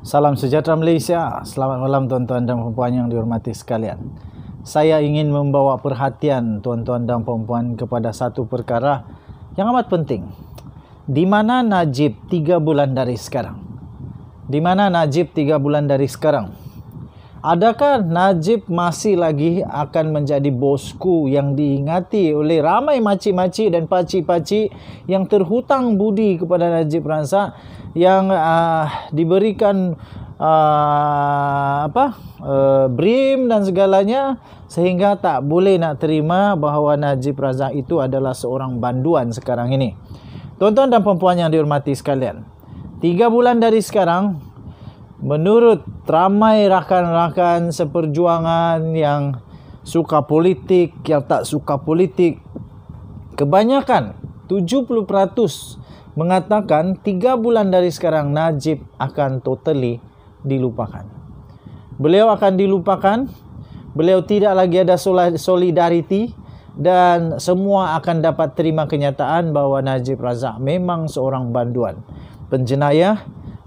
Salam sejahtera Malaysia. Selamat malam tuan-tuan dan puan-puan yang dihormati sekalian. Saya ingin membawa perhatian tuan-tuan dan puan-puan kepada satu perkara yang amat penting. Di mana Najib 3 bulan dari sekarang? Di mana Najib 3 bulan dari sekarang? Adakah Najib masih lagi akan menjadi bosku yang diingati oleh ramai maci-maci dan paci-paci yang terhutang budi kepada Najib Razak yang uh, diberikan uh, apa uh, brim dan segalanya sehingga tak boleh nak terima bahawa Najib Razak itu adalah seorang banduan sekarang ini. Tuan-tuan dan puan-puan yang dihormati sekalian. Tiga bulan dari sekarang, Menurut ramai rakan-rakan seperjuangan yang suka politik, yang tak suka politik, kebanyakan 70% mengatakan 3 bulan dari sekarang Najib akan totally dilupakan. Beliau akan dilupakan, beliau tidak lagi ada solidariti dan semua akan dapat terima kenyataan bahawa Najib Razak memang seorang banduan penjenayah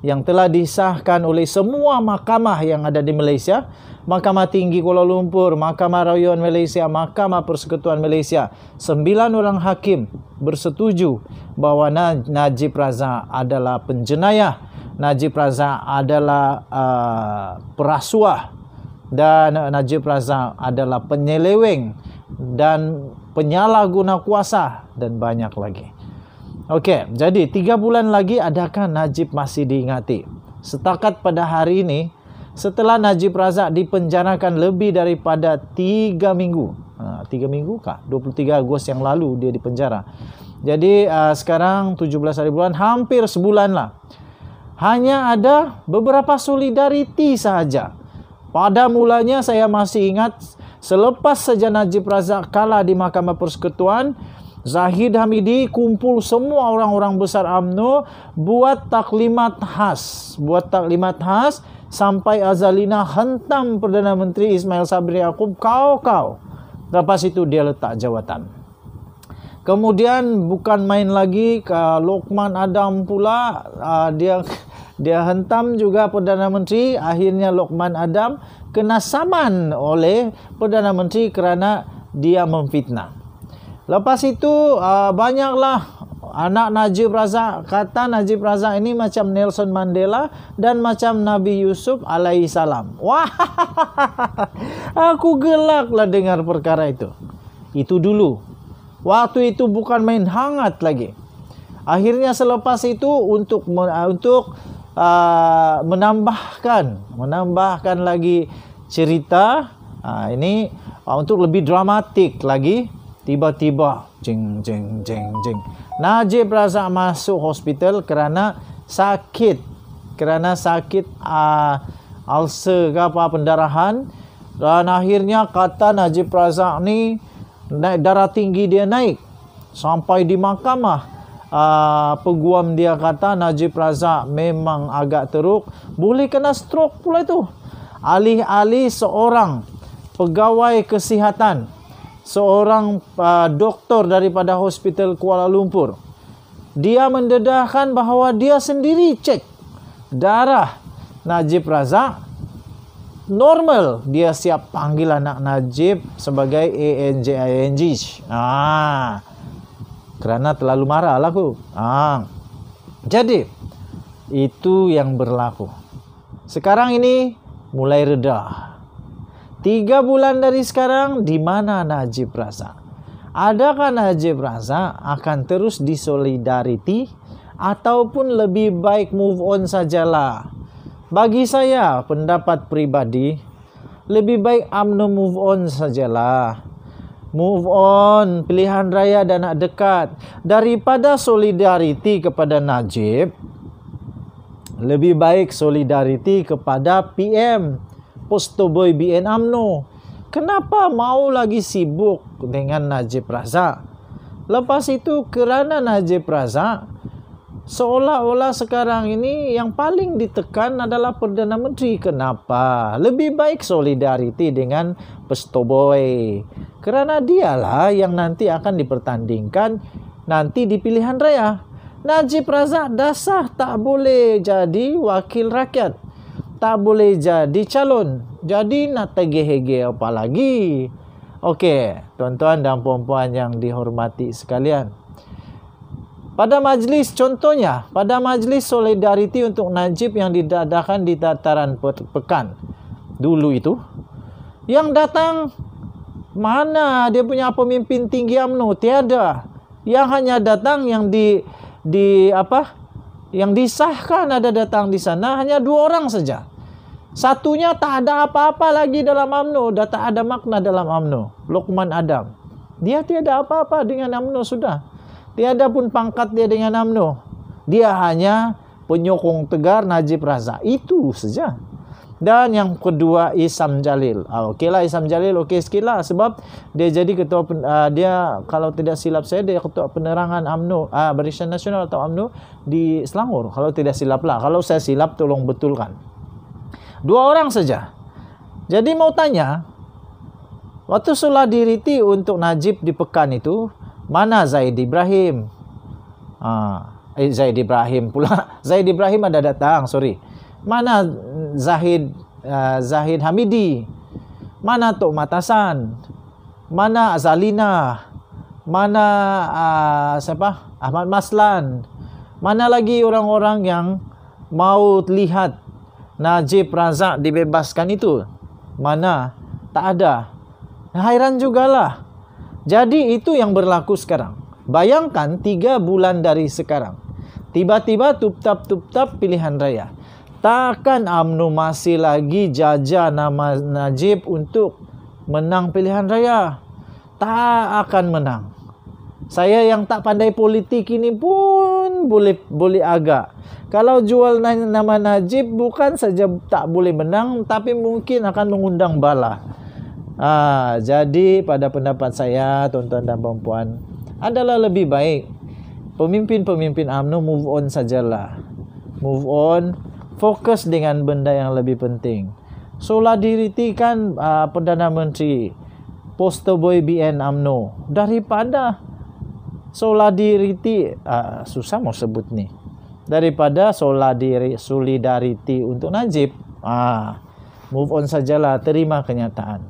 yang telah disahkan oleh semua mahkamah yang ada di Malaysia, Mahkamah Tinggi Kuala Lumpur, Mahkamah Rayuan Malaysia, Mahkamah Persekutuan Malaysia, sembilan orang hakim bersetuju bahawa Najib Razak adalah penjenayah, Najib Razak adalah uh, perasuah dan Najib Razak adalah penyeleweng dan penyalahguna kuasa dan banyak lagi. Okey, jadi tiga bulan lagi adakah Najib masih diingati? Setakat pada hari ini, setelah Najib Razak dipenjarakan lebih daripada tiga minggu. Ha, 3 minggu kah? 23 Ogos yang lalu dia dipenjara. Jadi uh, sekarang 17 hari bulan, hampir sebulan lah. Hanya ada beberapa solidariti sahaja. Pada mulanya saya masih ingat selepas saja Najib Razak kalah di Mahkamah Persekutuan, Zahid Hamidi kumpul semua orang-orang besar AMNO buat taklimat khas. Buat taklimat khas sampai Azalina hentam Perdana Menteri Ismail Sabri Akub Kau, kau. Lepas itu dia letak jawatan. Kemudian bukan main lagi ke uh, Lokman Adam pula uh, dia dia hentam juga Perdana Menteri akhirnya Lokman Adam kena saman oleh Perdana Menteri kerana dia memfitnah. Lepas itu uh, banyaklah anak Najib Razak kata Najib Razak ini macam Nelson Mandela dan macam Nabi Yusuf alaihi salam. Wah. Aku gelaklah dengar perkara itu. Itu dulu. Waktu itu bukan main hangat lagi. Akhirnya selepas itu untuk uh, untuk uh, menambahkan menambahkan lagi cerita uh, ini uh, untuk lebih dramatik lagi tiba-tiba jeng jeng jeng jeng. Najib Razak masuk hospital kerana sakit kerana sakit uh, ulcer ke apa pendarahan dan akhirnya kata Najib Razak ni naik darah tinggi dia naik sampai di mahkamah uh, peguam dia kata Najib Razak memang agak teruk boleh kena stroke pula itu alih-alih seorang pegawai kesihatan seorang uh, doktor daripada hospital Kuala Lumpur. Dia mendedahkan bahawa dia sendiri cek darah Najib Razak normal. Dia siap panggil anak Najib sebagai ANJING. Ah. Ha. Kerana terlalu marah lah aku. Ah. Jadi itu yang berlaku. Sekarang ini mulai reda. Tiga bulan dari sekarang, di mana Najib Razak? Adakah Najib Razak akan terus disolidariti ataupun lebih baik move on sajalah? Bagi saya, pendapat pribadi, lebih baik amno move on sajalah. Move on, pilihan raya dan nak dekat. Daripada solidariti kepada Najib, lebih baik solidariti kepada PM poster boy BN AMNO. Kenapa mau lagi sibuk dengan Najib Razak? Lepas itu kerana Najib Razak seolah-olah sekarang ini yang paling ditekan adalah Perdana Menteri. Kenapa? Lebih baik solidariti dengan Boy. Kerana dialah yang nanti akan dipertandingkan nanti di pilihan raya. Najib Razak dasar tak boleh jadi wakil rakyat tak boleh jadi calon. Jadi nak tegih-hege apa lagi? Okey, tuan-tuan dan puan-puan yang dihormati sekalian. Pada majlis contohnya, pada majlis solidariti untuk Najib yang didadakan di dataran pekan dulu itu, yang datang mana dia punya pemimpin tinggi amno Tiada. Yang hanya datang yang di di apa? Yang disahkan ada datang di sana hanya dua orang saja. Satunya tak ada apa-apa lagi dalam UMNO. Dah tak ada makna dalam UMNO. Lokman Adam. Dia tiada apa-apa dengan UMNO sudah. Tiada pun pangkat dia dengan UMNO. Dia hanya penyokong tegar Najib Razak. Itu saja. Dan yang kedua Isam Jalil. Ah, okey lah Isam Jalil. Okey sikit lah. Sebab dia jadi ketua pen, uh, dia kalau tidak silap saya dia ketua penerangan UMNO. Uh, ah, Barisan Nasional atau UMNO di Selangor. Kalau tidak silap lah. Kalau saya silap tolong betulkan dua orang saja. Jadi mau tanya, waktu sulah diriti untuk Najib di pekan itu, mana Zaid Ibrahim? Ah, eh, Zaid Ibrahim pula. Zaid Ibrahim ada datang, sorry. Mana Zahid uh, Zahid Hamidi? Mana Tok Matasan? Mana Azalina? Mana uh, siapa? Ahmad Maslan? Mana lagi orang-orang yang mau lihat Najib Razak dibebaskan itu mana tak ada hairan jugalah jadi itu yang berlaku sekarang bayangkan 3 bulan dari sekarang tiba-tiba tup-tap-tup-tap pilihan raya takkan UMNO masih lagi jajah nama Najib untuk menang pilihan raya tak akan menang saya yang tak pandai politik ini pun boleh boleh agak. Kalau jual nama Najib bukan saja tak boleh menang tapi mungkin akan mengundang bala. Ah, ha, jadi pada pendapat saya tuan-tuan dan puan-puan adalah lebih baik pemimpin-pemimpin UMNO move on sajalah. Move on, fokus dengan benda yang lebih penting. Solah diritikan uh, ah, Perdana Menteri poster boy BN AMNO daripada solidarity uh, ah, susah mau sebut nih daripada solidarity untuk Najib ah move on sajalah terima kenyataan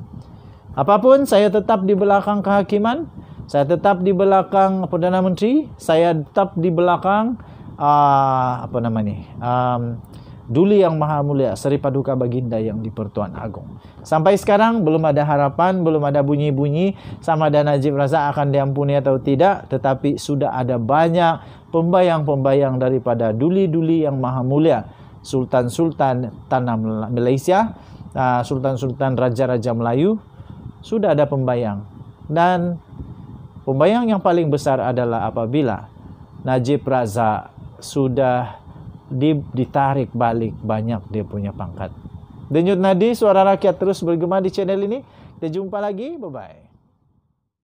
apapun saya tetap di belakang kehakiman saya tetap di belakang perdana menteri saya tetap di belakang uh, apa namanya um, Duli Yang Maha Mulia Seri Paduka Baginda Yang di Pertuan Agong. Sampai sekarang belum ada harapan, belum ada bunyi-bunyi sama ada Najib Razak akan diampuni atau tidak, tetapi sudah ada banyak pembayang-pembayang daripada duli-duli yang maha mulia Sultan-Sultan Tanah Malaysia, ah, Sultan-Sultan Raja-Raja Melayu sudah ada pembayang dan pembayang yang paling besar adalah apabila Najib Razak sudah di, ditarik balik banyak dia punya pangkat. Denyut nadi suara rakyat terus bergema di channel ini. Kita jumpa lagi. Bye-bye.